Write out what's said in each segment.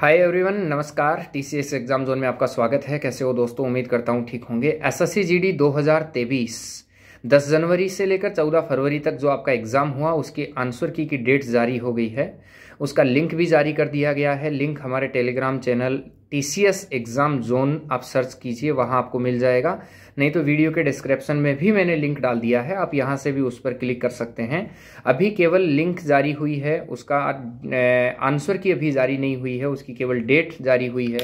हाय everyone नमस्कार TCS exam zone में आपका स्वागत है कैसे हो दोस्तों उम्मीद करता हूँ ठीक होंगे एसएससी जीडी 2023 10 जनवरी से लेकर 14 फरवरी तक जो आपका एग्ज़ाम हुआ उसकी आंसर की की डेट जारी हो गई है उसका लिंक भी जारी कर दिया गया है लिंक हमारे Telegram channel T exam zone आप सर्च कीजिए वहाँ आपको मिल जाएगा नहीं तो वीडियो के डिस्क्रिप्शन में भी मैंने लिंक डाल दिया है आप यहाँ से भी उस पर क्लिक कर सकते हैं अभी केवल लिंक जारी हुई है उसका आंसर की अभी जारी नहीं हुई है उसकी केवल डेट जारी हुई है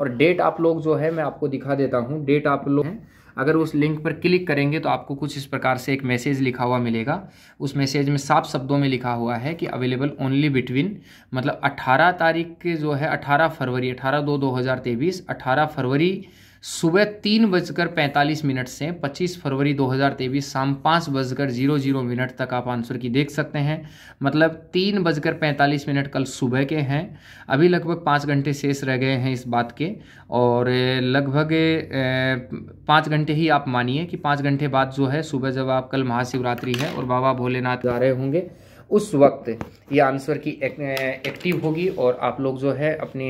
और डेट आप लोग जो है मैं आपको दिखा देता हूँ डेट आप लोग अगर उस लिंक पर क्लिक करेंगे तो आपको कुछ इस प्रकार से एक मैसेज लिखा हुआ मिलेगा उस मैसेज में साफ शब्दों में लिखा हुआ है कि अवेलेबल ओनली बिटवीन मतलब 18 तारीख के जो है 18 फरवरी 18 दो 2023 18 फरवरी सुबह तीन बजकर पैंतालीस मिनट से पच्चीस फरवरी दो हज़ार तेईस शाम पाँच बजकर जीरो जीरो मिनट तक आप आंसर की देख सकते हैं मतलब तीन बजकर पैंतालीस मिनट कल सुबह के हैं अभी लगभग पाँच घंटे शेष रह गए हैं इस बात के और लगभग पाँच घंटे ही आप मानिए कि पाँच घंटे बाद जो है सुबह जब आप कल महाशिवरात्रि है और बाबा भोलेनाथ जा रहे होंगे उस वक्त ये आंसर की एक, एक्टिव होगी और आप लोग जो है अपने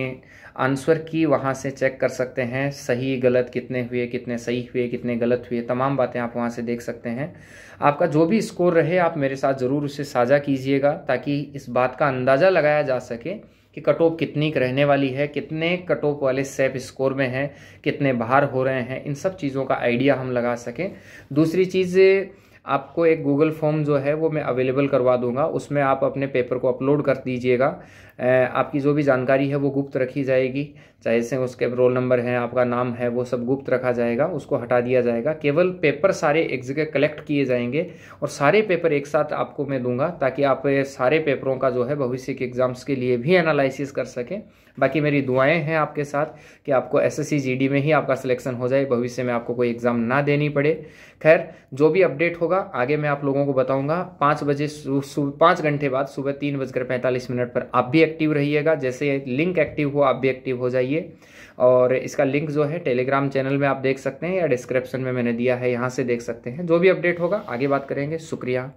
आंसर की वहाँ से चेक कर सकते हैं सही गलत कितने हुए कितने सही हुए कितने गलत हुए तमाम बातें आप वहाँ से देख सकते हैं आपका जो भी स्कोर रहे आप मेरे साथ ज़रूर उसे साझा कीजिएगा ताकि इस बात का अंदाज़ा लगाया जा सके कि कट ऑफ कितनी रहने वाली है कितने कट ऑफ वाले सेफ स्कोर में हैं कितने बाहर हो रहे हैं इन सब चीज़ों का आइडिया हम लगा सकें दूसरी चीज़ आपको एक गूगल फॉर्म जो है वो मैं अवेलेबल करवा दूंगा उसमें आप अपने पेपर को अपलोड कर दीजिएगा आपकी जो भी जानकारी है वो गुप्त रखी जाएगी चाहे से उसके रोल नंबर है आपका नाम है वो सब गुप्त रखा जाएगा उसको हटा दिया जाएगा केवल पेपर सारे एग्जिक कलेक्ट किए जाएंगे और सारे पेपर एक साथ आपको मैं दूंगा ताकि आप सारे पेपरों का जो है भविष्य के एग्ज़ाम्स के लिए भी एनालिसिस कर सकें बाकी मेरी दुआएं हैं आपके साथ कि आपको एस एस में ही आपका सिलेक्शन हो जाए भविष्य में आपको कोई एग्ज़ाम ना देनी पड़े खैर जो भी अपडेट होगा होगा आगे मैं आप लोगों को बताऊंगा पाँच बजे पाँच घंटे बाद सुबह तीन बजकर पैंतालीस मिनट पर आप भी एक्टिव रहिएगा जैसे लिंक एक्टिव हो आप भी एक्टिव हो जाइए और इसका लिंक जो है टेलीग्राम चैनल में आप देख सकते हैं या डिस्क्रिप्शन में मैंने दिया है यहाँ से देख सकते हैं जो भी अपडेट होगा आगे बात करेंगे शुक्रिया